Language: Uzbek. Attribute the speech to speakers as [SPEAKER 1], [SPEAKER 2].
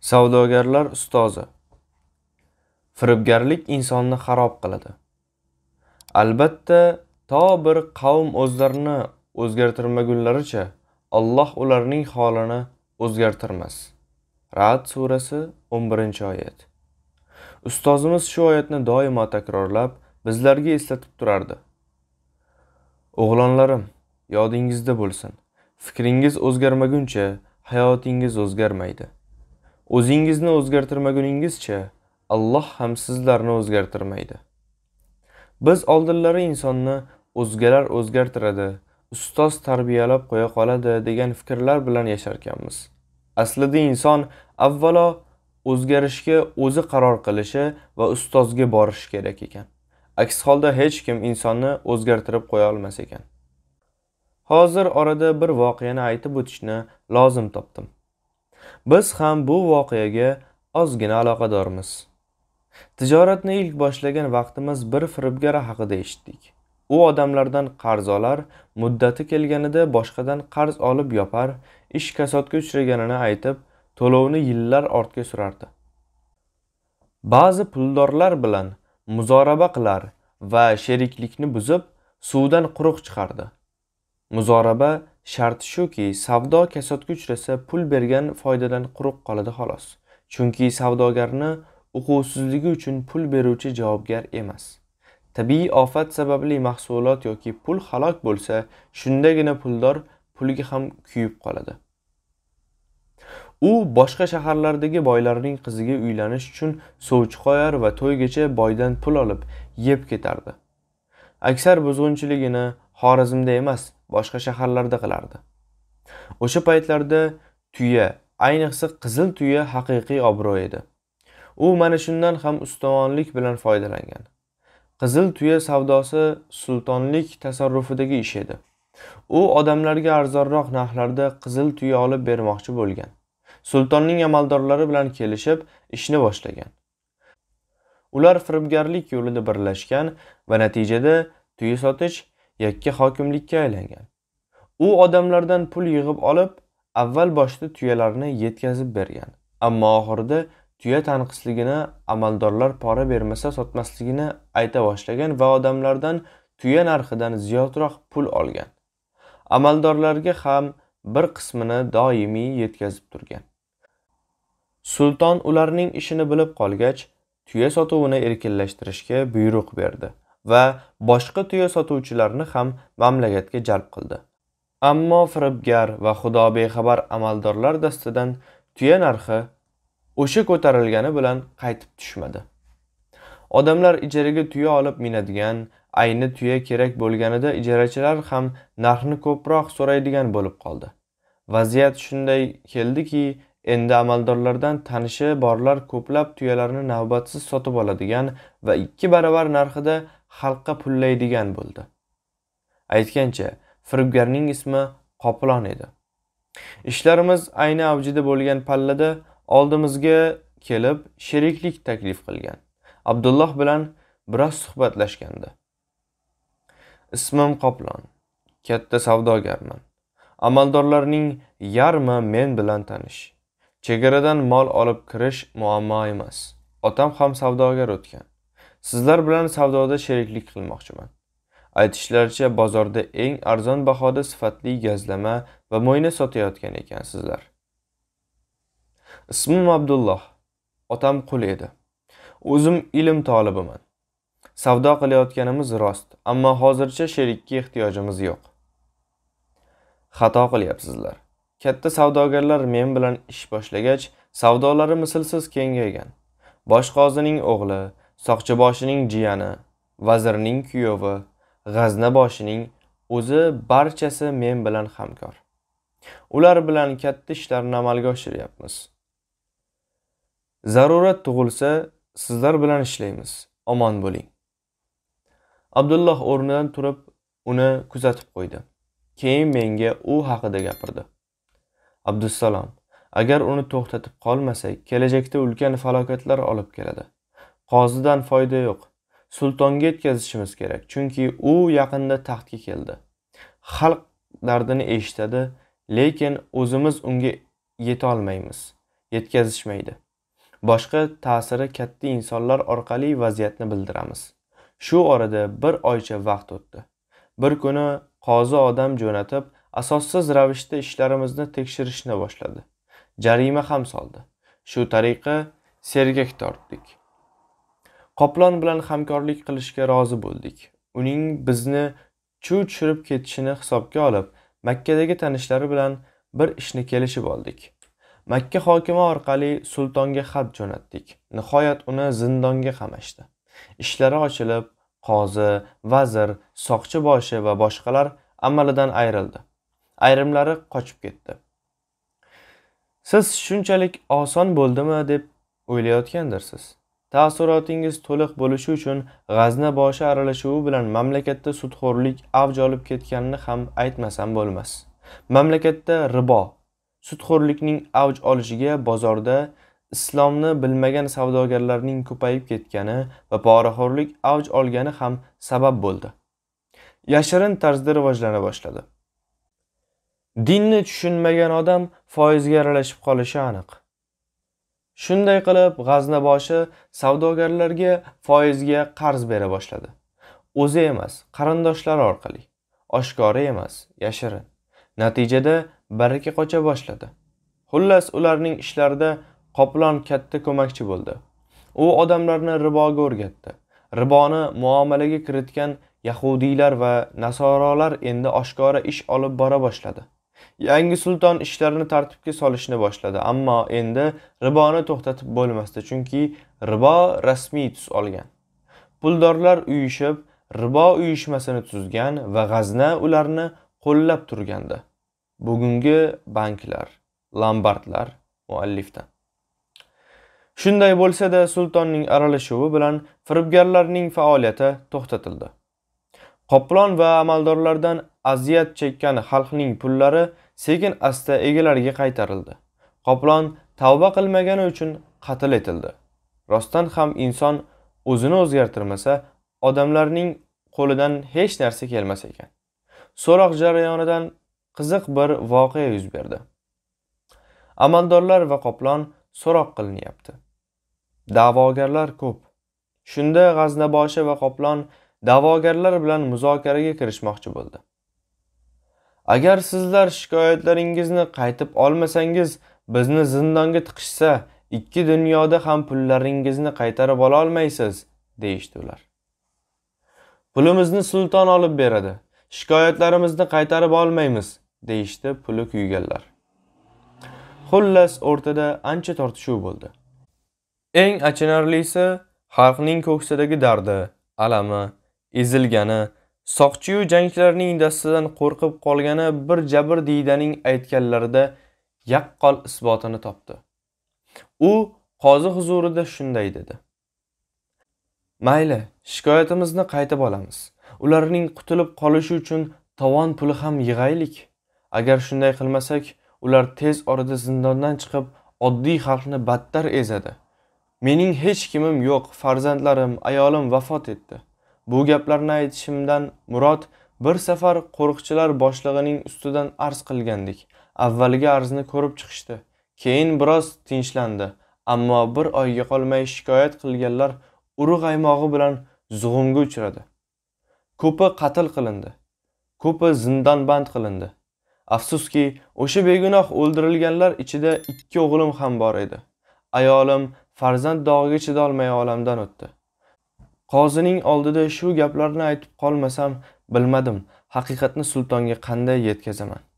[SPEAKER 1] Savdogarlar ustozi. Firibgarlik insonni xarob qiladi. Albatta, to bir qavm o'zlarini o'zgartirmagunlaricha Alloh ularning holini o'zgartirmas. Ra'd surasi 11-oyat. Ustozimiz shu oyatni doimo takrorlab, bizlarga eslatib turardi. O'g'lonlarim, yodingizda bo'lsin. Fikringiz o'zgarmaguncha hayotingiz o'zgarmaydi. O'zingizni o'zgartirmaguningizcha Alloh ham sizlarni o'zgartirmaydi. Biz oldinlari insonni o'zgalar o'zgartiradi, ustoz tarbiyalab qo'ya qoladi degan fikrlar bilan yasharkanmiz. Aslida inson avvalo o'zgarishga o'zi qaror qilishi va ustozga borishi kerak ekan aks holda hech kim insonni o'zgartirib qo'ya olmas ekan hozir orada bir voqeani aytib o'tishni lozim topdim biz ham bu voqeaga ozgina aloqadormiz tijoratni ilk boshlagan vaqtimiz bir firibgar haqida eshitdik u odamlardan qarz olar muddati kelganida boshqadan qarz olib yopar ish kasodga uchraganini aytib to'lovni yillar ortga surardi ba'zi puldorlar bilan muzoraba qilar va sheriklikni buzib suvdan quruq chiqardi muzoraba sharti shuki savdo kasodga uchrasa pul bergan foydadan quruq qoladi xolos chunki savdogarni uquvsizligi uchun pul beruvchi javobgar emas tabiiy ofat sababli mahsulot yoki pul halok bo'lsa shundagina puldor pulga ham kuyib qoladi u boshqa shaharlardagi boylarning qiziga uylanish uchun sovchi qo'yar va to'ygacha boydan pul olib yeb ketardi aksar buzg'unchiligini xorazmda emas boshqa shaharlarda qilardi o'sha paytlarda tuya ayniqsa qizil tuya haqiqiy obro' edi u mana shundan ham ustavonlik bilan foydalangan qizil tuya savdosi sultonlik tasarrufidagi ish edi u odamlarga arzonroq narxlarda qizil tuya olib bermoqchi bo'lgan sultonning amaldorlari bilan kelishib ishni boshlagan ular firibgarlik yo'lida birlashgan va natijada tuya sotish yakka hokimlikka aylangan u odamlardan pul yig'ib olib avval boshda tuyalarni yetkazib bergan ammo oxirida tuya tanqisligini amaldorlar pora bermasa sotmasligini ayta boshlagan va odamlardan tuya narxidan ziyodroq pul olgan amaldorlarga ham bir qismini doimiy yetkazib turgan Sulton ularning ishini bilib qolgach, tuya sotuvini erkinlashtirishga buyruq berdi va boshqa tuya sotuvchilarni ham mamlakatga jalb qildi. Ammo firibgar va xudo bexabar amaldorlar dastidan tuya narxi o'sha ko'tarilgani bilan qaytib tushmadi. Odamlar ijaraga tuya olib minadigan, ayni tuya kerak bo'lganida ijarachilar ham narxni ko'proq so'raydigan bo'lib qoldi. Vaziyat shunday keldiki, Endi amaldorlardan tanishi borlar ko'plab tuyalarni navbatsiz sotib oladigan va ikki baravar narxida xalqqa pullaydigan bo'ldi. Aytgancha, firibgarning ismi Qoplon edi. Ishlarimiz ayni avjida bo'lgan pallada oldimizga kelib sheriklik taklif qilgan. Abdulloh bilan biroz suhbatlashgandi. Ismim Qoplon. Katta savdogarman. Amaldorlarning yarmi men bilan tanish. chegaradan mol olib kirish muammo emas otam ham savdogar o'tgan sizlar bilan savdoda sheriklik qilmoqchiman aytishlaricha bozorda eng arzon bahoda sifatli gazlama va mo'yna sotayotgan ekansizlar ismim abdulloh otam qul edi o'zim ilm tolibiman savdo qilayotganimiz rost ammo hozircha sherikka ehtiyojimiz yo'q xato qilyapsizlar Katta savdogarlar men bilan ish boshlagach, savdolari mislsiz kengaygan. Boshqozining o'g'li, soqchiboshining jiyani, vazirning kuyovi, g'azna boshining o'zi barchasi men bilan hamkor. Ular bilan katta ishlarni amalga oshiryapmiz. Zarurat tug'ilsa, sizlar bilan ishlaymiz. Omon bo'ling. Abdulloh o'rnidan turib, uni kuzatib qo'ydi. Keyin menga u haqida gapirdi. abdussalom agar uni to'xtatib qolmasak kelajakda ulkan falokatlar olib keladi qozidan foyda yo'q sultonga yetkazishimiz kerak chunki u yaqinda taxtga keldi xalq dardini eshitadi lekin o'zimiz unga yetolmaymiz yetkazishmaydi boshqa ta'siri katta insonlar orqali vaziyatni bildiramiz shu orada bir oycha vaqt o'tdi bir kuni qozi odam jo'natib asossiz ravishda ishlarimizni tekshirishni boshladi jarima ham soldi shu tariqa sergak tortdik qoplon bilan hamkorlik qilishga rozi bo'ldik uning bizni chuv tushirib ketishini hisobga olib makkadagi tanishlari bilan bir ishni kelishib oldik makka hokimi orqali sultonga xat jo'natdik nihoyat uni zindonga qamashdi ishlari ochilib qozi vazir soqchi boshi va boshqalar amalidan ayrildi ayrimlari qochib ketdi siz shunchalik oson bo'ldimi deb o'ylayotgandirsiz taassurotingiz to'liq bo'lishi uchun g'azna boshi aralashuvi bilan mamlakatda sudxo'rlik avj olib ketganini ham aytmasam bo'lmas mamlakatda ribo sudxo'rlikning avj olishiga bozorda islomni bilmagan savdogarlarning ko'payib ketgani va poraxo'rlik avj olgani ham sabab bo'ldi yashirin tarzda rivojlana boshladi Dinni tushunmagan odam foizga aralashib qolishi aniq. Shunday qilib, G'aznaboshi savdogarlarga foizga qarz bera boshladi. O'zi emas, qarindoshlari orqali. Oshkora emas, yashirin. Natijada baraka qocha boshladi. Xullas ularning ishlarida qoplon katta ko'makchi bo'ldi. U odamlarni riboga o'rgatdi. Riboni muomalaga kiritgan yahudiylar va nasorolar endi oshkora ish olib bora boshladi. yangi sulton ishlarini tartibga solishni boshladi ammo endi riboni to'xtatib bo'lmasdi chunki ribo rasmiy tus olgan puldorlar uyushib ribo uyushmasini tuzgan va g'azna ularni qo'llab turgandi bugungi banklar lombardlar muallifdan shunday bo'lsa-da sultonning aralashuvi bilan firibgarlarning faoliyati to'xtatildi Qoplon va amaldorlardan aziyat chekkan xalqning pullari sekin-asta egalariga qaytarildi. Qoplon tavba qilmagani uchun qatl etildi. Rostdan ham inson o'zini o'zgartirmasa, odamlarning qo'lidan hech narsa kelmas ekan. So'roq jarayonidan qiziq bir voqea yuz berdi. Amaldorlar va qoplon so'roq qilinyapti. Da'vogarlar ko'p. Shunda G'aznaboshi va qoplon da'vogarlar bilan muzokaraga kirishmoqchi bo'ldi agar sizlar shikoyatlaringizni qaytib olmasangiz bizni zindonga tiqishsa ikki dunyoda ham pullaringizni qaytarib ololmaysiz deyishdi ular pulimizni sulton olib beradi shikoyatlarimizni qaytarib olmaymiz deyishdi puli kuyganlar xullas o'rtada ancha tortishuv bo'ldi eng achinarlisi xalqning ko'ksidagi dardi alami ezilgani soqchiyu jangchilarning dastidan qo'rqib qolgani bir jabr diydaning aytganlarida yaqqol isbotini topdi u qozi huzurida shunday dedi mayli shikoyatimizni qaytib olamiz ularning qutulib qolishi uchun tovon puli ham yig'aylik agar shunday qilmasak ular tez orada zindondan chiqib oddiy xalqni battar ezadi mening hech kimim yo'q farzandlarim ayolim vafot etdi bu gaplarni aytishimdan murod bir safar qo'riqchilar boshlig'ining ustidan arz qilgandik avvalgi arzni ko'rib chiqishdi keyin biroz tinchlandi ammo bir oyga qolmay shikoyat qilganlar urug' aymog'i bilan zug'umga uchradi ko'pi qatl qilindi ko'pi zindonband qilindi afsuski o'sha begunoh o'ldirilganlar ichida ikki o'g'lim ham bor edi ayolim farzand dog'iga chidolmay olamdan o'tdi qozining oldida shu gaplarni aytib qolmasam bilmadim haqiqatni sultonga qanday yetkazaman